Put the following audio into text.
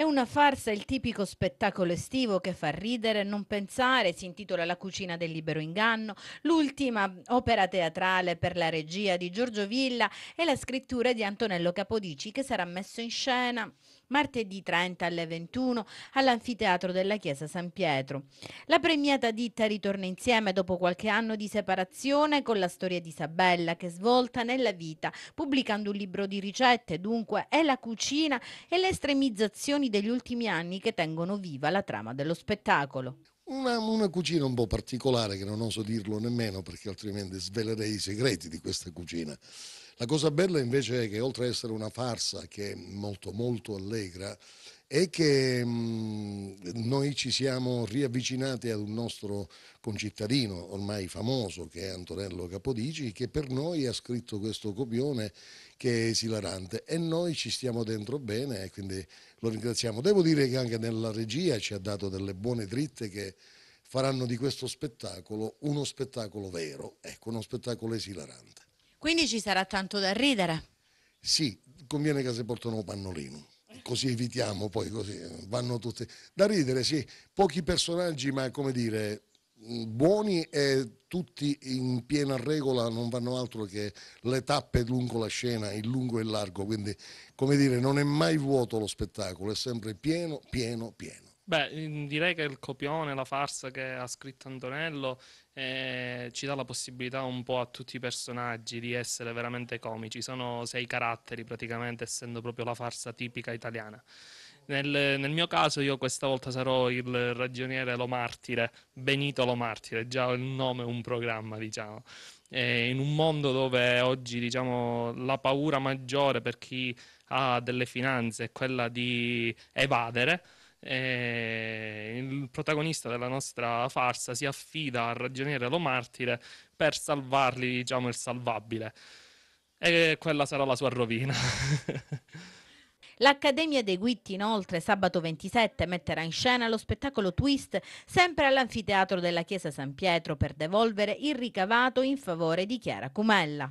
È una farsa il tipico spettacolo estivo che fa ridere, e non pensare, si intitola La cucina del libero inganno, l'ultima opera teatrale per la regia di Giorgio Villa e la scrittura di Antonello Capodici che sarà messo in scena martedì 30 alle 21 all'anfiteatro della Chiesa San Pietro. La premiata ditta ritorna insieme dopo qualche anno di separazione con la storia di Isabella che svolta nella vita, pubblicando un libro di ricette, dunque è la cucina e le estremizzazioni degli ultimi anni che tengono viva la trama dello spettacolo. Una, una, cucina un po' particolare che non oso dirlo nemmeno perché altrimenti svelerei i segreti di questa cucina. La cosa bella invece è che oltre ad essere una farsa che è molto molto allegra, è che mh, mm, noi ci siamo riavvicinati ad un nostro concittadino ormai famoso che è Antonello Capodici che per noi ha scritto questo copione che è esilarante e noi ci stiamo dentro bene e quindi lo ringraziamo. Devo dire che anche nella regia ci ha dato delle buone dritte che faranno di questo spettacolo uno spettacolo vero, ecco, uno spettacolo esilarante. Quindi ci sarà tanto da ridere. Sì, conviene che si portano un pannolino. Così evitiamo poi, così eh, vanno tutte. Da ridere, sì, pochi personaggi, ma come dire, mm, buoni e tutti in piena regola non vanno altro che le tappe lungo la scena, il lungo e il largo, quindi come dire non è mai vuoto lo spettacolo, è sempre pieno, pieno, pieno. Beh, direi che il copione, la farsa che ha scritto Antonello eh, ci dà la possibilità un po' a tutti i personaggi di essere veramente comici. Sono sei caratteri praticamente, essendo proprio la farsa tipica italiana. Nel, nel, mio caso io questa volta sarò il ragioniere Lo Martire, Benito Lo Martire, già il nome è un programma, diciamo. E eh, in un mondo dove oggi diciamo, la paura maggiore per chi ha delle finanze è quella di evadere, eh, il protagonista della nostra farsa si affida al ragioniere lo martire per salvarli, diciamo, il salvabile. E quella sarà la sua rovina. L'Accademia dei Guitti inoltre sabato 27 metterà in scena lo spettacolo Twist sempre all'anfiteatro della Chiesa San Pietro per devolvere il ricavato in favore di Chiara Cumella.